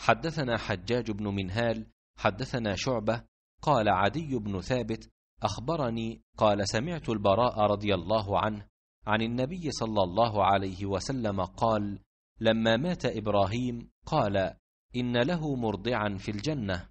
حدثنا حجاج بن منهال حدثنا شعبه قال عدي بن ثابت اخبرني قال سمعت البراء رضي الله عنه عن النبي صلى الله عليه وسلم قال لما مات ابراهيم قال ان له مرضعا في الجنه